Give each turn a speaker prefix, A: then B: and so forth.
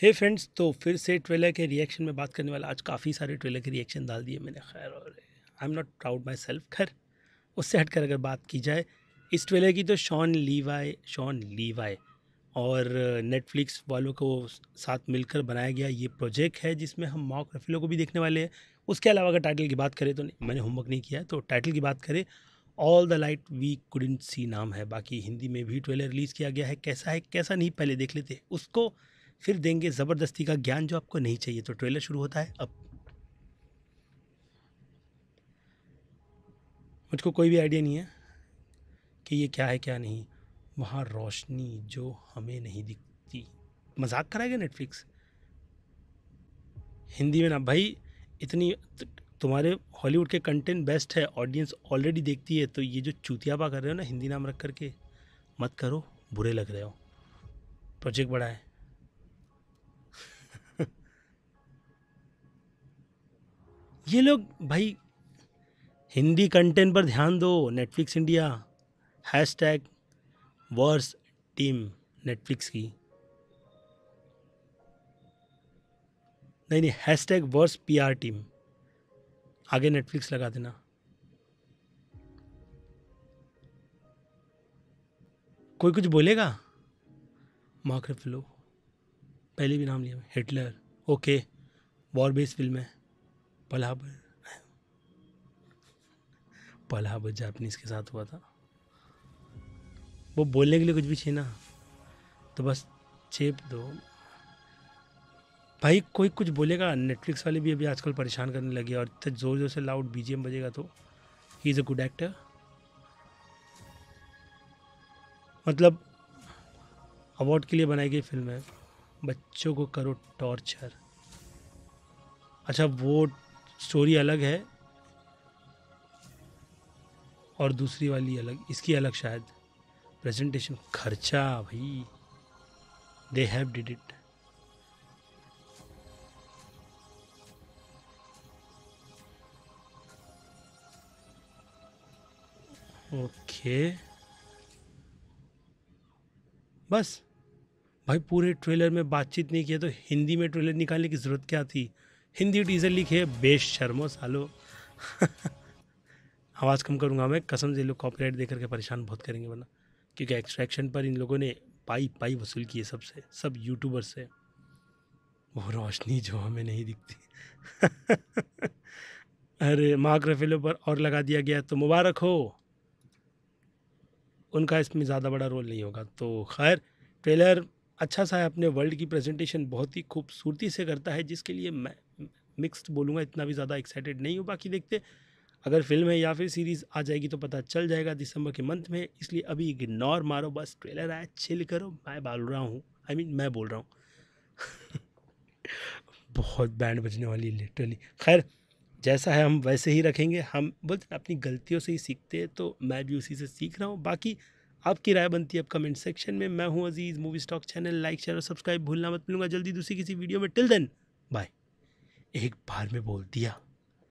A: हे hey friends तो फिर से ट्रेलर के रिएक्शन में बात करने वाला आज काफ़ी सारे ट्रेलर के रिएक्शन डाल दिए मैंने खैर और I am not proud myself खैर उससे हटकर अगर बात की जाए इस ट्रेलर की तो शॉन लीवाए शॉन लीवाए और नेटफ्लिक्स वालों को साथ मिलकर बनाया गया ये प्रोजेक्ट है जिसमें हम मॉक रफिलो को भी देखने वाले हैं उसके अलावा अगर टाइटल की बात करें तो नहीं मैंने होमवर्क नहीं किया तो टाइटल की बात करें all the light we couldn't see नाम है बाकी हिंदी में भी ट्रेलर रिलीज़ किया गया है कैसा है कैसा नहीं पहले देख लेते उसको फिर देंगे ज़बरदस्ती का ज्ञान जो आपको नहीं चाहिए तो ट्रेलर शुरू होता है अब मुझको कोई भी आइडिया नहीं है कि ये क्या है क्या नहीं वहाँ रोशनी जो हमें नहीं दिखती मजाक कराएगा नेटफ्लिक्स हिंदी में ना भाई इतनी तुम्हारे हॉलीवुड के कंटेंट बेस्ट है ऑडियंस ऑलरेडी देखती है तो ये जो चूतियाबा कर रहे हो ना हिंदी नाम रख करके मत करो बुरे लग रहे हो प्रोजेक्ट बड़ा है ये लोग भाई हिंदी कंटेंट पर ध्यान दो Netflix India hashtag verse team Netflix की नहीं नहीं hashtag verse P R team आगे नेटफ्लिक्स लगा देना कोई कुछ बोलेगा मार्क्रेफिलो पहले भी नाम लिया Hitler okay war based film है पलाब पलाब जापनीज के साथ हुआ था वो बोलने के लिए कुछ भी छे ना तो बस चेप दो भाई कोई कुछ बोलेगा नेटफ्लिक्स वाले भी अभी आजकल परेशान करने लगे और इतना ज़ोर ज़ोर से लाउड बीजेम बजेगा तो ही इज़ अ गुड एक्टर मतलब अवार्ड के लिए बनाई गई फिल्म है बच्चों को करो टॉर्चर अच्छा वो स्टोरी अलग है और दूसरी वाली अलग इसकी अलग शायद प्रेजेंटेशन खर्चा भाई they have did it okay बस भाई पूरे ट्रेलर में बातचीत नहीं किया तो हिंदी में ट्रेलर निकालने की ज़रूरत क्या थी हिंदी टीचर लिखे बेश शर्मो सालो आवाज़ कम करूँगा मैं कसम से लोग कॉपीराइट देकर के परेशान बहुत करेंगे वरना क्योंकि एक्सट्रैक्शन पर इन लोगों ने पाई पाई वसूल किए सबसे सब यूट्यूबर से वो रोशनी जो हमें नहीं दिखती अरे माक रफेलों पर और लगा दिया गया तो मुबारक हो उनका इसमें ज़्यादा बड़ा रोल नहीं होगा तो खैर ट्रेलर अच्छा सा अपने वर्ल्ड की प्रेजेंटेशन बहुत ही खूबसूरती से करता है जिसके लिए मैं मिक्स्ड बोलूँगा इतना भी ज़्यादा एक्साइटेड नहीं हूँ बाकी देखते अगर फिल्म है या फिर सीरीज़ आ जाएगी तो पता चल जाएगा दिसंबर के मंथ में इसलिए अभी इग्नोर मारो बस ट्रेलर आया चिल करो मैं बोल रहा हूँ आई मीन मैं बोल रहा हूँ बहुत बैंड बजने वाली लिटरली खैर जैसा है हम वैसे ही रखेंगे हम बोलते अपनी गलतियों से ही सीखते हैं तो मैं भी उसी से सीख रहा हूँ बाकी आपकी राय बनती है कमेंट सेक्शन में मैं हूँ Aziz movie stock channel like share और सब्सक्राइब भूलना मत मिलूंगा जल्दी दूसरी किसी वीडियो में टिल देन बाय एक बार में बोल दिया